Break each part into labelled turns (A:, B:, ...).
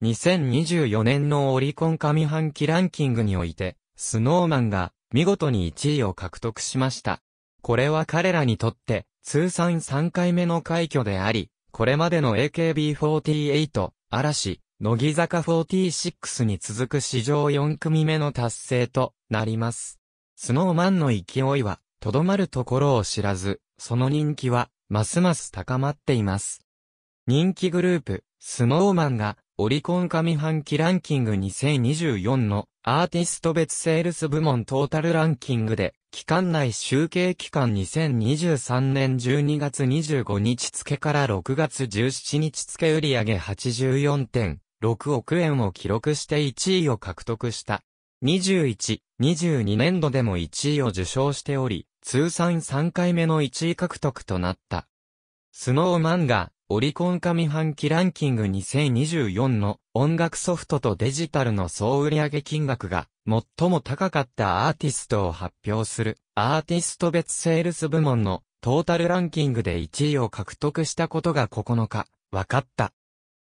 A: 2024年のオリコン上半期ランキングにおいて、スノーマンが見事に1位を獲得しました。これは彼らにとって通算3回目の快挙であり、これまでの AKB48、嵐、乃木坂46に続く史上4組目の達成となります。スノーマンの勢いは、とどまるところを知らず、その人気は、ますます高まっています。人気グループ、スノーマンが、オリコン上半期ランキング2024のアーティスト別セールス部門トータルランキングで、期間内集計期間2023年12月25日付から6月17日付売上84.6億円を記録して1位を獲得した。21、22年度でも1位を受賞しており、通算3回目の1位獲得となった。スノーマンがオリコン上半期ランキング2024の音楽ソフトとデジタルの総売上金額が最も高かったアーティストを発表するアーティスト別セールス部門のトータルランキングで1位を獲得したことが9日、分かった。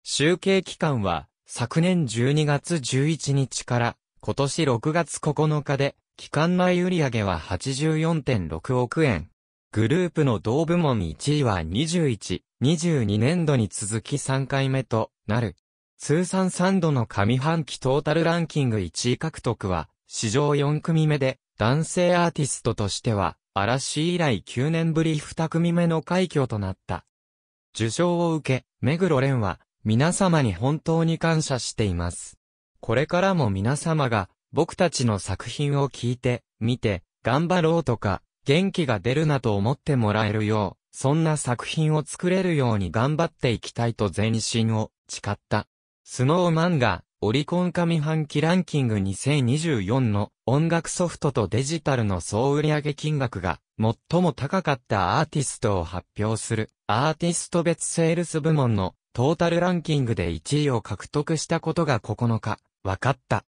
A: 集計期間は昨年12月11日から今年6月9日で期間内売上は84.6億円、グループの同部門1位は21、22年度に続き3回目となる。通算3度の上半期トータルランキング1位獲得は、史上4組目で、男性アーティストとしては、嵐以来9年ぶり2組目の快挙となった。受賞を受け、目黒蓮は、皆様に本当に感謝しています。これからも皆様が、僕たちの作品を聞いて、見て、頑張ろうとか、元気が出るなと思ってもらえるよう、そんな作品を作れるように頑張っていきたいと全身を誓った。スノーマンがオリコン上半期ランキング2024の音楽ソフトとデジタルの総売上金額が最も高かったアーティストを発表するアーティスト別セールス部門のトータルランキングで1位を獲得したことが9日分かった。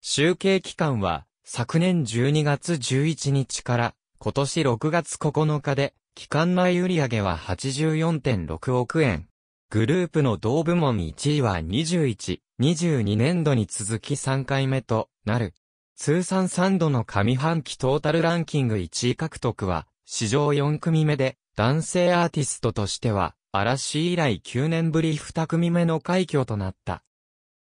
A: 集計期間は昨年12月11日から今年6月9日で、期間内売上は84.6億円。グループの同部門1位は21、22年度に続き3回目となる。通算3度の上半期トータルランキング1位獲得は、史上4組目で、男性アーティストとしては、嵐以来9年ぶり2組目の快挙となった。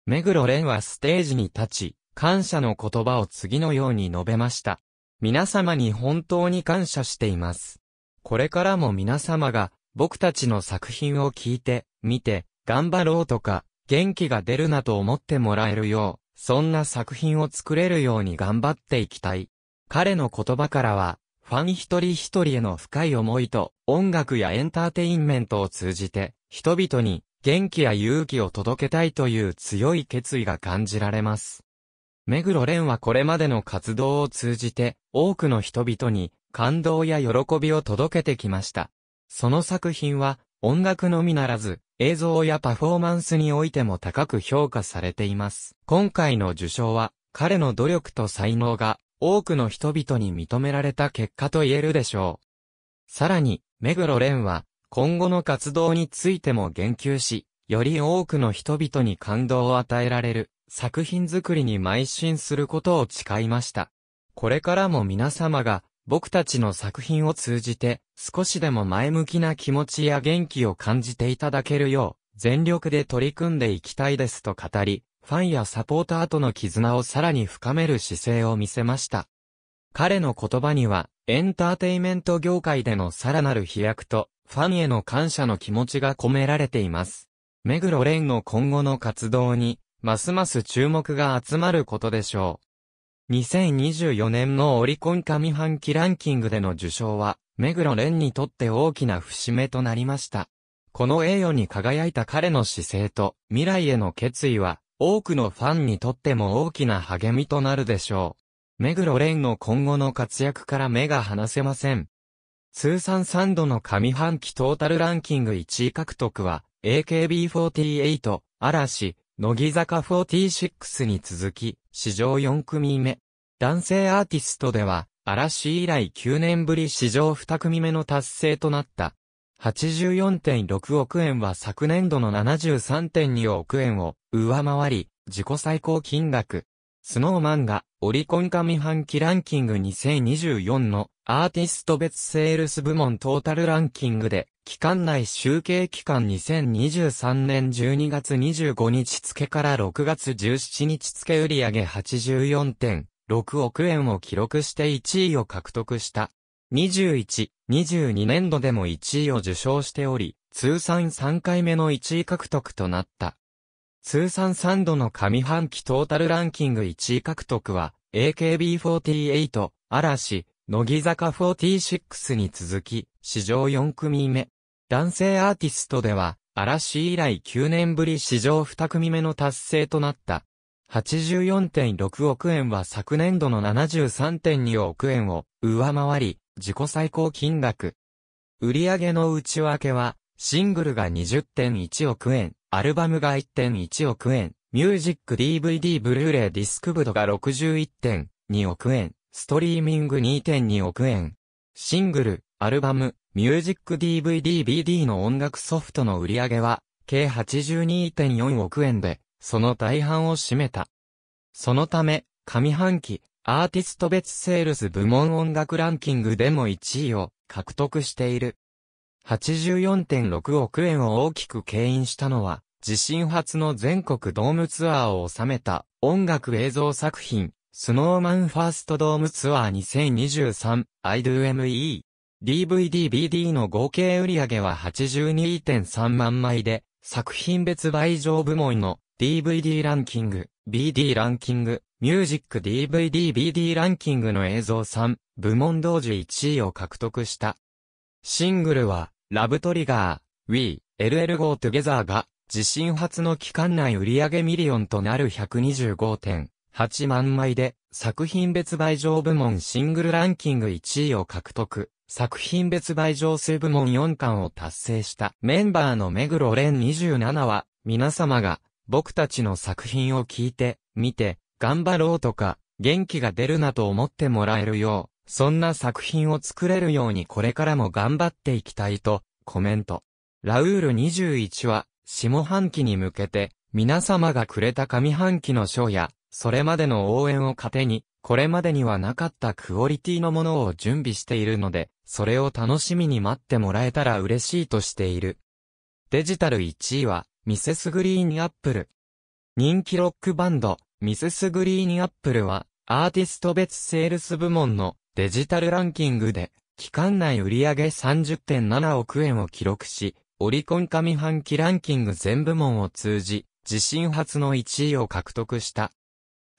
A: 目黒蓮はステージに立ち、感謝の言葉を次のように述べました。皆様に本当に感謝しています。これからも皆様が僕たちの作品を聞いて、見て、頑張ろうとか、元気が出るなと思ってもらえるよう、そんな作品を作れるように頑張っていきたい。彼の言葉からは、ファン一人一人への深い思いと、音楽やエンターテインメントを通じて、人々に元気や勇気を届けたいという強い決意が感じられます。目黒蓮はこれまでの活動を通じて、多くの人々に感動や喜びを届けてきました。その作品は、音楽のみならず、映像やパフォーマンスにおいても高く評価されています。今回の受賞は、彼の努力と才能が、多くの人々に認められた結果と言えるでしょう。さらに、目黒蓮は、今後の活動についても言及し、より多くの人々に感動を与えられる作品作りに邁進することを誓いました。これからも皆様が僕たちの作品を通じて少しでも前向きな気持ちや元気を感じていただけるよう全力で取り組んでいきたいですと語り、ファンやサポーターとの絆をさらに深める姿勢を見せました。彼の言葉には、エンターテイメント業界でのさらなる飛躍と、ファンへの感謝の気持ちが込められています。目黒蓮の今後の活動に、ますます注目が集まることでしょう。2024年のオリコン上半期ランキングでの受賞は、目黒蓮にとって大きな節目となりました。この栄誉に輝いた彼の姿勢と未来への決意は、多くのファンにとっても大きな励みとなるでしょう。目黒蓮の今後の活躍から目が離せません。通算3度の上半期トータルランキング1位獲得は、AKB48、嵐、乃木坂46に続き、史上4組目。男性アーティストでは、嵐以来9年ぶり史上2組目の達成となった。84.6億円は昨年度の73.2億円を上回り、自己最高金額。スノーマンがオリコン上半期ランキング2024のアーティスト別セールス部門トータルランキングで、期間内集計期間2023年12月25日付から6月17日付売上84.6億円を記録して1位を獲得した。21、22年度でも1位を受賞しており、通算3回目の1位獲得となった。通算3度の上半期トータルランキング1位獲得は、AKB48、嵐、乃木坂46に続き、史上4組目。男性アーティストでは、嵐以来9年ぶり史上2組目の達成となった。84.6億円は昨年度の73.2億円を上回り、自己最高金額。売上の内訳は、シングルが20.1億円、アルバムが1.1億円、ミュージック DVD ブルーレイディスクブドが61.2億円、ストリーミング2.2億円。シングル、アルバム、ミュージック DVD、BD の音楽ソフトの売り上げは、計82.4億円で、その大半を占めた。そのため、上半期、アーティスト別セールス部門音楽ランキングでも1位を獲得している。84.6億円を大きく牽引したのは、自身初の全国ドームツアーを収めた音楽映像作品、スノーマンファーストドームツアー 2023I do ME。DVD BD の合計売上は82.3万枚で、作品別倍上部門の DVD ランキング、BD ランキング、ミュージック DVD BD ランキングの映像3部門同時1位を獲得した。シングルは、ラブトリガー、We, LL Go Together が、自身初の期間内売上ミリオンとなる125.5 8万枚で、作品別売上部門シングルランキング1位を獲得。作品別売上数部門4冠を達成したメンバーの目黒蓮27は、皆様が僕たちの作品を聞いて、見て、頑張ろうとか、元気が出るなと思ってもらえるよう、そんな作品を作れるようにこれからも頑張っていきたいと、コメント。ラウール21は、下半期に向けて、皆様がくれた上半期の賞や、それまでの応援を糧に、これまでにはなかったクオリティのものを準備しているので、それを楽しみに待ってもらえたら嬉しいとしている。デジタル1位は、ミセスグリーンアップル。人気ロックバンド、ミセスグリーンアップルは、アーティスト別セールス部門のデジタルランキングで、期間内売上30.7億円を記録し、オリコン上半期ランキング全部門を通じ、自身初の1位を獲得した。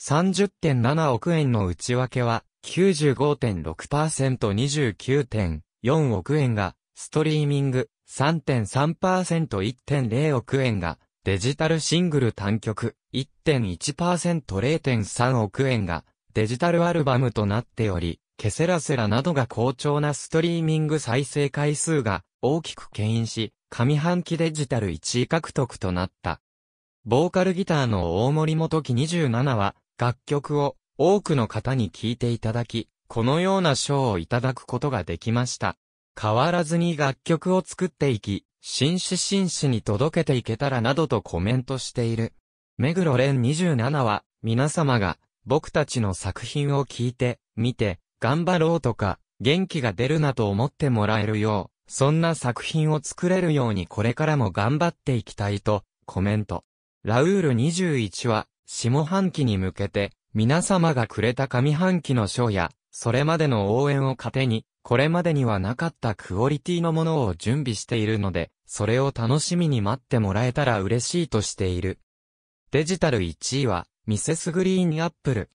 A: 30.7億円の内訳は、95.6%29.4 億円が、ストリーミング、3.3%1.0 億円が、デジタルシングル単曲、1.1%0.3 億円が、デジタルアルバムとなっており、ケセラセラなどが好調なストリーミング再生回数が大きく牽引し、上半期デジタル1位獲得となった。ボーカルギターの大森元木27は、楽曲を多くの方に聴いていただき、このような賞をいただくことができました。変わらずに楽曲を作っていき、真摯真摯に届けていけたらなどとコメントしている。目黒蓮27は、皆様が僕たちの作品を聴いて、見て、頑張ろうとか、元気が出るなと思ってもらえるよう、そんな作品を作れるようにこれからも頑張っていきたいと、コメント。ラウール21は、下半期に向けて、皆様がくれた上半期の賞や、それまでの応援を糧に、これまでにはなかったクオリティのものを準備しているので、それを楽しみに待ってもらえたら嬉しいとしている。デジタル1位は、ミセスグリーンアップル。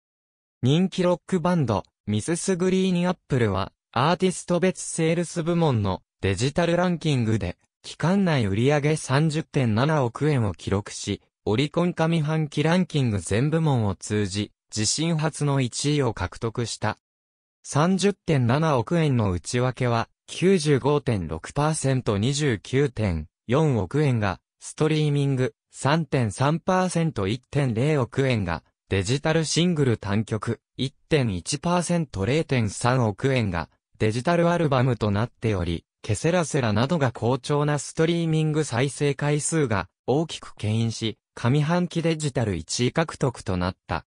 A: 人気ロックバンド、ミセスグリーンアップルは、アーティスト別セールス部門のデジタルランキングで、期間内売上30.7億円を記録し、オリコン上半期ランキング全部門を通じ、自身初の1位を獲得した。30.7億円の内訳は、95.6%29.4 億円が、ストリーミング、3.3%1.0 億円が、デジタルシングル単曲、1.1%0.3 億円が、デジタルアルバムとなっており、ケセラセラなどが好調なストリーミング再生回数が大きく牽引し、上半期デジタル1位獲得となった。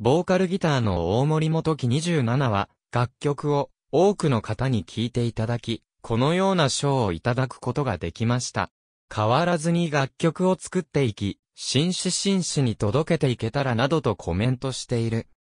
A: ボーカルギターの大森元木27は、楽曲を多くの方に聴いていただき、このような賞をいただくことができました。変わらずに楽曲を作っていき、紳士紳士に届けていけたらなどとコメントしている。